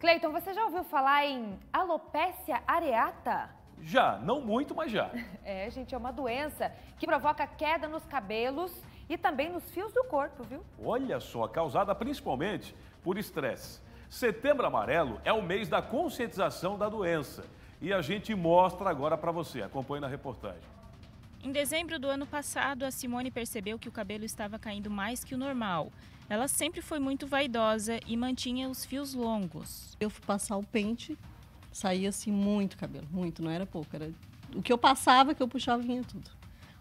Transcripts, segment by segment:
Cleiton, você já ouviu falar em alopecia areata? Já, não muito, mas já. É, gente, é uma doença que provoca queda nos cabelos e também nos fios do corpo, viu? Olha só, causada principalmente por estresse. Setembro Amarelo é o mês da conscientização da doença e a gente mostra agora para você. Acompanhe na reportagem. Em dezembro do ano passado, a Simone percebeu que o cabelo estava caindo mais que o normal. Ela sempre foi muito vaidosa e mantinha os fios longos. Eu fui passar o pente, saía assim muito cabelo, muito, não era pouco. Era... O que eu passava, que eu puxava, vinha tudo.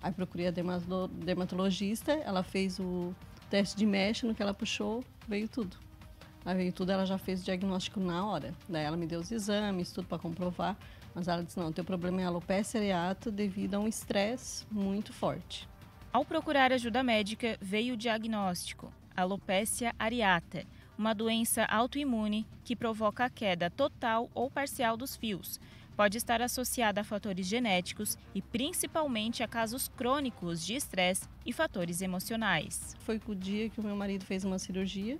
Aí procurei a dermatologista, ela fez o teste de mesh, no que ela puxou, veio tudo. Aí veio tudo, ela já fez o diagnóstico na hora. Daí ela me deu os exames, tudo para comprovar. Mas ela disse: não, teu problema é alopecia areata devido a um estresse muito forte. Ao procurar ajuda médica, veio o diagnóstico: alopecia areata, uma doença autoimune que provoca a queda total ou parcial dos fios. Pode estar associada a fatores genéticos e principalmente a casos crônicos de estresse e fatores emocionais. Foi o dia que o meu marido fez uma cirurgia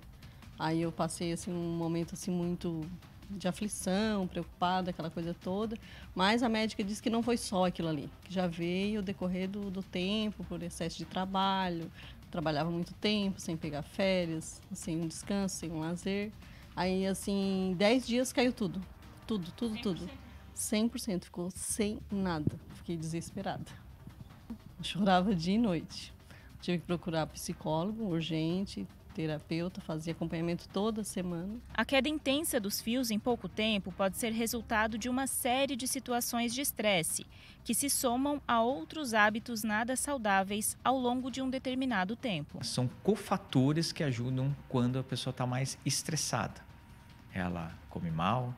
Aí eu passei assim um momento assim muito de aflição, preocupada, aquela coisa toda. Mas a médica disse que não foi só aquilo ali, que já veio o decorrer do, do tempo, por excesso de trabalho. Trabalhava muito tempo, sem pegar férias, sem um descanso, sem um lazer. Aí, assim, em dias caiu tudo. Tudo, tudo, 100%. tudo. 100%. Ficou sem nada. Fiquei desesperada. Chorava dia e noite. Tive que procurar psicólogo urgente, terapeuta, fazia acompanhamento toda semana. A queda intensa dos fios em pouco tempo pode ser resultado de uma série de situações de estresse, que se somam a outros hábitos nada saudáveis ao longo de um determinado tempo. São cofatores que ajudam quando a pessoa está mais estressada. Ela come mal,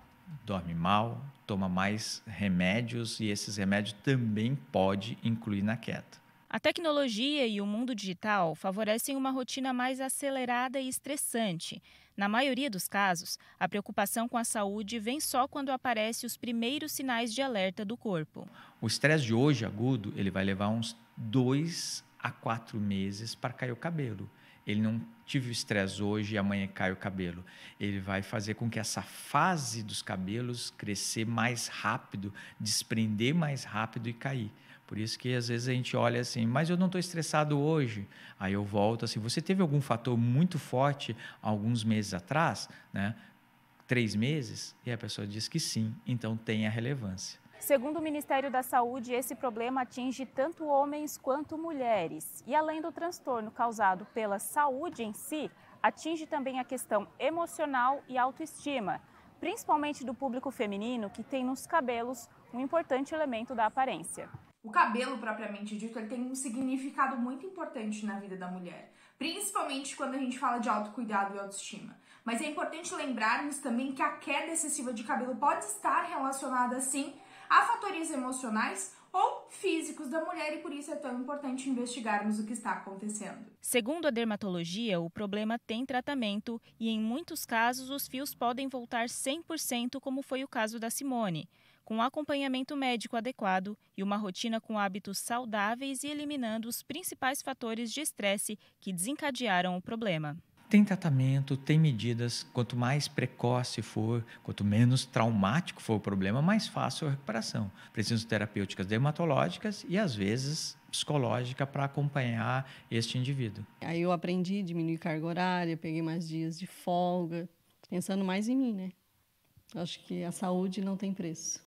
dorme mal, toma mais remédios e esses remédios também pode incluir na queda. A tecnologia e o mundo digital favorecem uma rotina mais acelerada e estressante. Na maioria dos casos, a preocupação com a saúde vem só quando aparecem os primeiros sinais de alerta do corpo. O estresse de hoje agudo, ele vai levar uns dois a quatro meses para cair o cabelo. Ele não tive o estresse hoje e amanhã cai o cabelo. Ele vai fazer com que essa fase dos cabelos crescer mais rápido, desprender mais rápido e cair. Por isso que às vezes a gente olha assim, mas eu não estou estressado hoje. Aí eu volto assim, você teve algum fator muito forte alguns meses atrás, né? Três meses? E a pessoa diz que sim, então tem a relevância. Segundo o Ministério da Saúde, esse problema atinge tanto homens quanto mulheres. E além do transtorno causado pela saúde em si, atinge também a questão emocional e autoestima, principalmente do público feminino que tem nos cabelos um importante elemento da aparência. O cabelo propriamente dito, ele tem um significado muito importante na vida da mulher, principalmente quando a gente fala de autocuidado e autoestima. Mas é importante lembrarmos também que a queda excessiva de cabelo pode estar relacionada sim a fatores emocionais ou físicos da mulher e por isso é tão importante investigarmos o que está acontecendo. Segundo a dermatologia, o problema tem tratamento e em muitos casos os fios podem voltar 100%, como foi o caso da Simone com acompanhamento médico adequado e uma rotina com hábitos saudáveis e eliminando os principais fatores de estresse que desencadearam o problema. Tem tratamento, tem medidas. Quanto mais precoce for, quanto menos traumático for o problema, mais fácil a recuperação. Precisam terapêuticas dermatológicas e, às vezes, psicológica para acompanhar este indivíduo. Aí eu aprendi a diminuir carga horária, peguei mais dias de folga, pensando mais em mim, né? Acho que a saúde não tem preço.